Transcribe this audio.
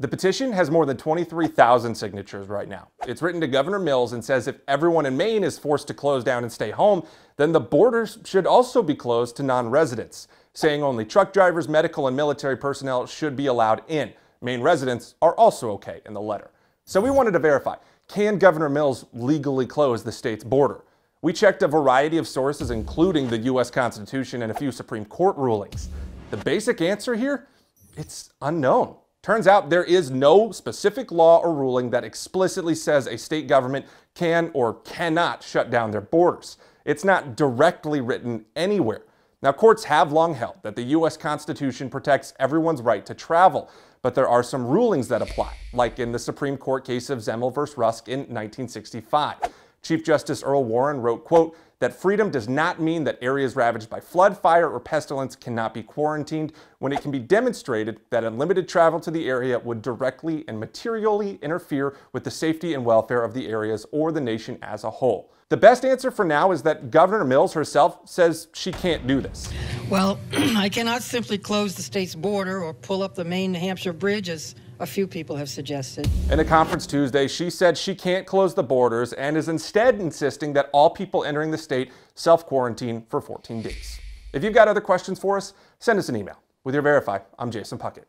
The petition has more than 23,000 signatures right now. It's written to Governor Mills and says if everyone in Maine is forced to close down and stay home, then the borders should also be closed to non residents, saying only truck drivers, medical, and military personnel should be allowed in. Maine residents are also okay in the letter. So we wanted to verify can Governor Mills legally close the state's border? We checked a variety of sources, including the U.S. Constitution and a few Supreme Court rulings. The basic answer here it's unknown. Turns out there is no specific law or ruling that explicitly says a state government can or cannot shut down their borders. It's not directly written anywhere. Now, courts have long held that the U.S. Constitution protects everyone's right to travel, but there are some rulings that apply, like in the Supreme Court case of Zemel v. Rusk in 1965. Chief Justice Earl Warren wrote, quote, that freedom does not mean that areas ravaged by flood, fire, or pestilence cannot be quarantined when it can be demonstrated that unlimited travel to the area would directly and materially interfere with the safety and welfare of the areas or the nation as a whole. The best answer for now is that Governor Mills herself says she can't do this. Well, I cannot simply close the state's border or pull up the Maine Hampshire bridge as a few people have suggested. In a conference Tuesday, she said she can't close the borders and is instead insisting that all people entering the state self quarantine for 14 days. If you've got other questions for us, send us an email. With your Verify, I'm Jason Puckett.